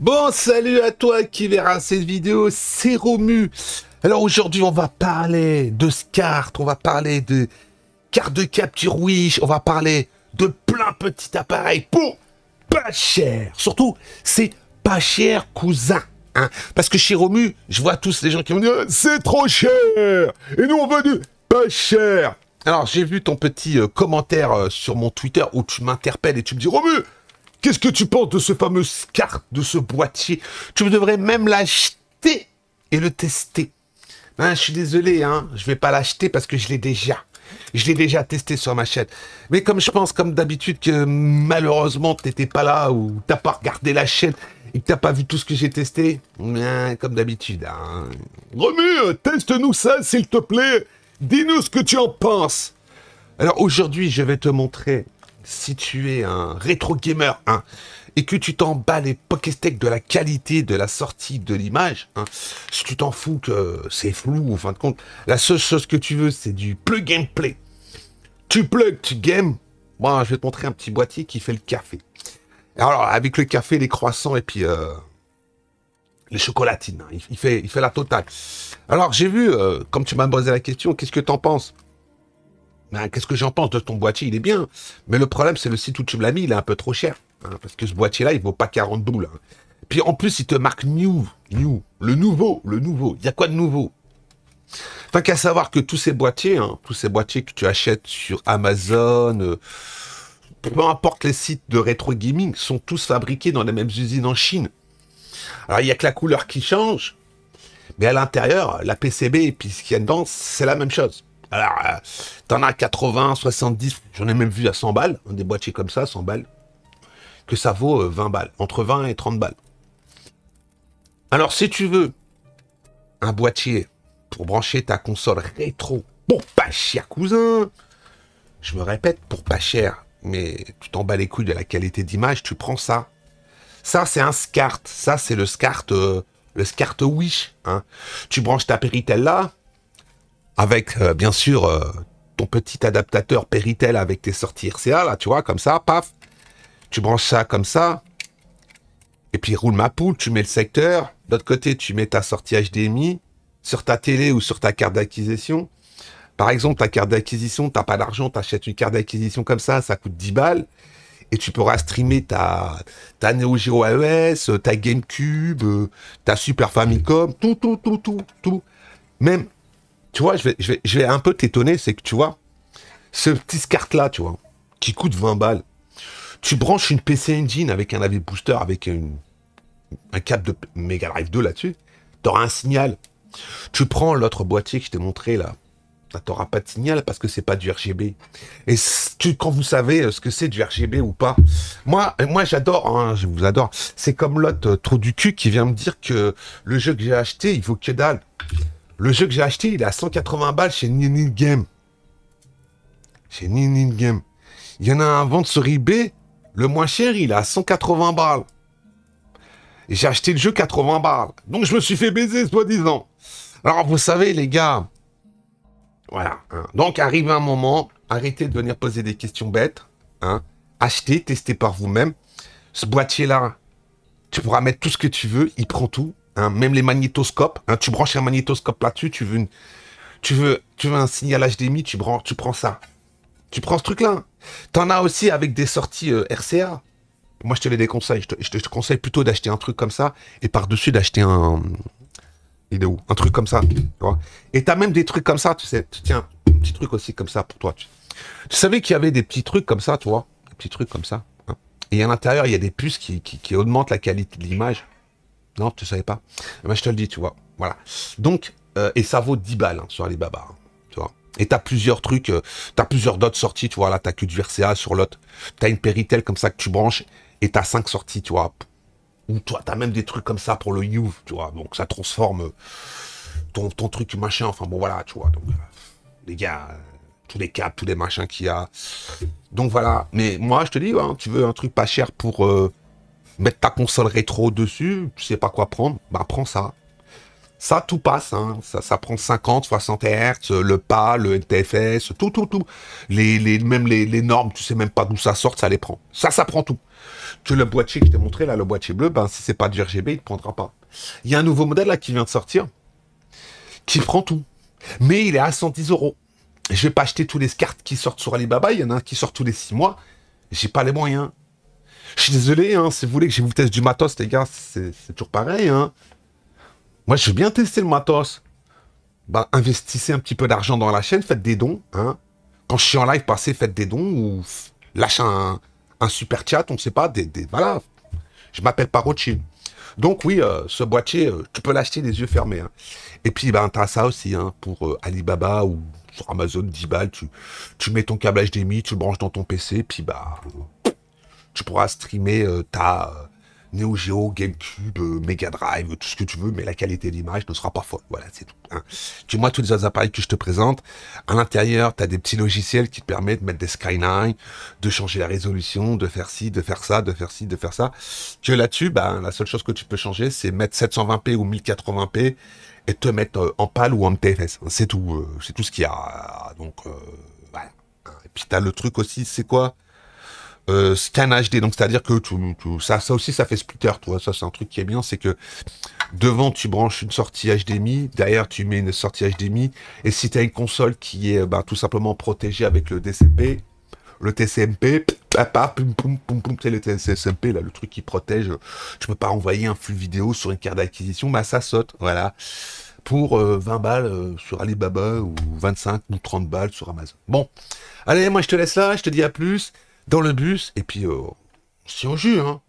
Bon, salut à toi qui verra cette vidéo, c'est Romu. Alors aujourd'hui, on va parler de SCART, on va parler de cartes de capture Wish, on va parler de plein petits appareils pour pas cher. Surtout, c'est pas cher, cousin. Hein. Parce que chez Romu, je vois tous les gens qui me disent « C'est trop cher !» Et nous, on veut du pas cher alors, j'ai vu ton petit euh, commentaire euh, sur mon Twitter où tu m'interpelles et tu me dis « Romu, Qu'est-ce que tu penses de ce fameux SCART, de ce boîtier Tu devrais même l'acheter et le tester. Hein, je suis désolé, hein, je vais pas l'acheter parce que je l'ai déjà. Je l'ai déjà testé sur ma chaîne. Mais comme je pense, comme d'habitude, que malheureusement, tu n'étais pas là ou t'as pas regardé la chaîne et que n'as pas vu tout ce que j'ai testé, hein, comme d'habitude. Hein. Remue, teste-nous ça, s'il te plaît. Dis-nous ce que tu en penses. Alors aujourd'hui, je vais te montrer si tu es un rétro gamer hein, et que tu t'en bats les steaks de la qualité de la sortie de l'image, hein, si tu t'en fous que c'est flou en fin de compte, la seule chose que tu veux c'est du plug gameplay. Tu plug, tu game. Moi, je vais te montrer un petit boîtier qui fait le café. Alors, avec le café, les croissants et puis euh, les chocolatines, hein. il, fait, il fait la totale. Alors, j'ai vu, euh, comme tu m'as posé la question, qu'est-ce que t'en penses ben, qu'est-ce que j'en pense de ton boîtier Il est bien. Mais le problème, c'est le site où tu me l'as mis, il est un peu trop cher. Hein, parce que ce boîtier-là, il vaut pas 40 boules. Hein. Puis en plus, il te marque new, new, le nouveau, le nouveau. Il y a quoi de nouveau Tant qu'à savoir que tous ces boîtiers, hein, tous ces boîtiers que tu achètes sur Amazon, euh, peu importe les sites de rétro gaming, sont tous fabriqués dans les mêmes usines en Chine. Alors il y a que la couleur qui change, mais à l'intérieur, la PCB et puis ce qu'il y a dedans, c'est la même chose. Alors, euh, t'en as 80, 70, j'en ai même vu à 100 balles, des boîtiers comme ça, 100 balles, que ça vaut 20 euh, balles, entre 20 et 30 balles. Alors, si tu veux un boîtier pour brancher ta console rétro pour pas cher, cousin, je me répète, pour pas cher, mais tu t'en bats les couilles de la qualité d'image, tu prends ça. Ça, c'est un SCART. Ça, c'est le SCART, euh, le SCART Wish. Hein. Tu branches ta péritelle là, avec euh, bien sûr euh, ton petit adaptateur Péritel avec tes sorties RCA, là, tu vois, comme ça, paf, tu branches ça comme ça, et puis roule ma poule, tu mets le secteur, d'autre côté, tu mets ta sortie HDMI sur ta télé ou sur ta carte d'acquisition. Par exemple, ta carte d'acquisition, t'as pas d'argent, t'achètes une carte d'acquisition comme ça, ça coûte 10 balles, et tu pourras streamer ta, ta Neo Geo AES, ta GameCube, euh, ta Super Famicom, tout, tout, tout, tout, tout. Même tu vois, je vais, un peu t'étonner, c'est que tu vois, ce petit SCART-là, tu vois, qui coûte 20 balles, tu branches une PC Engine avec un AV booster, avec un câble de Mega Drive 2 là-dessus, t'auras un signal. Tu prends l'autre boîtier que je t'ai montré là, bah, t'aura pas de signal parce que c'est pas du RGB. Et quand vous savez euh, ce que c'est du RGB ou pas, moi, euh, moi j'adore, hein, je vous adore. C'est comme l'autre euh, trou du cul qui vient me dire que le jeu que j'ai acheté, il vaut que dalle. Le jeu que j'ai acheté, il est à 180 balles chez Ninigame. Game. Chez Ninid Game. Il y en a un vendre sur eBay. Le moins cher, il est à 180 balles. Et J'ai acheté le jeu 80 balles. Donc je me suis fait baiser, soi-disant. Alors vous savez, les gars. Voilà. Hein. Donc arrive un moment, arrêtez de venir poser des questions bêtes. Hein. Achetez, testez par vous-même. Ce boîtier-là, tu pourras mettre tout ce que tu veux, il prend tout même les magnétoscopes, hein, tu branches un magnétoscope là-dessus, tu veux, une, tu, veux, tu un signal HDMI, tu, tu prends ça. Tu prends ce truc-là. T'en as aussi avec des sorties euh, RCA. Moi, je te les déconseille. Je te, conseille plutôt d'acheter un truc comme ça et par-dessus d'acheter un. Il Un truc comme ça. et t'as même des trucs comme ça, tu sais. Tiens, un petit truc aussi comme ça pour toi. Tu, savais qu'il y avait des petits trucs comme ça, tu vois Des petits trucs comme ça. Hein. et à l'intérieur, il y a des puces qui augmentent la qualité de l'image. Non, tu savais pas Je te le dis, tu vois. Voilà. Donc, euh, et ça vaut 10 balles hein, sur Alibaba. Hein, tu vois. Et t'as plusieurs trucs, Tu euh, t'as plusieurs d'autres sorties, tu vois. Là, t'as que du RCA sur l'autre. T'as une Péritel comme ça que tu branches et t'as 5 sorties, tu vois. Ou toi, t'as même des trucs comme ça pour le You, tu vois. Donc, ça transforme euh, ton, truc machin. Enfin, bon, voilà, tu vois. Donc, les gars, tous les câbles, tous les machins qu'il y a. Donc, voilà. Mais moi, je te dis, hein, tu veux un truc pas cher pour mettre ta console rétro dessus, tu sais pas quoi prendre, bah prends ça. Ça, tout passe, hein. ça, ça prend 50, 60 Hz, le pas le NTFS, tout, tout, tout. Les, les, même les, normes, tu sais même pas d'où ça sort, ça les prend. Ça, ça prend tout. Tu le boîtier que je t'ai montré, là, le boîtier bleu, ben, si c'est pas du RGB, il ne prendra pas. Il y a un nouveau modèle, là, qui vient de sortir, qui prend tout. Mais il est à 110 euros. Je vais pas acheter tous les cartes qui sortent sur Alibaba, il y en a un qui sort tous les 6 mois. J'ai pas les moyens. Je suis désolé, hein, si vous voulez que je vous teste du matos, les gars, c'est toujours pareil. Hein. Moi, je veux bien tester le matos. Bah, investissez un petit peu d'argent dans la chaîne, faites des dons. Hein. Quand je suis en live, passé, faites des dons ou lâchez un, super chat, on ne sait pas. Des, des, voilà, je m'appelle pas Donc oui, euh, ce boîtier, euh, tu peux l'acheter les yeux fermés. Hein. Et puis, bah, tu as ça aussi hein, pour euh, Alibaba ou sur Amazon, 10 balles. Tu, tu mets ton câble HDMI, tu le branches dans ton PC, puis bah, tu pourras streamer euh, ta euh, Neo Geo, GameCube, euh, Mega Drive, tout ce que tu veux, mais la qualité l'image ne sera pas folle. Voilà, c'est tout. Hein. Tu vois tous les autres appareils que je te présente. À l'intérieur, tu as des petits logiciels qui te permettent de mettre des skylines, de changer la résolution, de faire ci, de faire ça, de faire ci, de faire ça. Que là-dessus, ben, la seule chose que tu peux changer, c'est mettre 720p ou 1080p et te mettre en PAL ou en TFS. Hein, c'est tout. c'est tout ce qu'il y a. Donc, voilà. Hein. Et puis, tu as le truc aussi, c'est quoi euh, scan HD. Donc c'est-à-dire que tout, tout, ça, ça aussi, ça fait splitter. Toi, ça c'est un truc qui est bien, c'est que devant tu branches une sortie HDMI, derrière tu mets une sortie HDMI, et si tu as une console qui est euh, bah, tout simplement protégée avec le DCP, le TCMP, c'est le TCMP, là, le truc qui protège. Tu peux pas envoyer un flux vidéo sur une carte d'acquisition, bah ça saute, voilà. Pour 20 euh, balles sur Alibaba ou 25 ou 30 balles sur Amazon. Bon, allez, moi je te laisse là, je te dis à plus dans le bus, et puis si euh, on jure hein.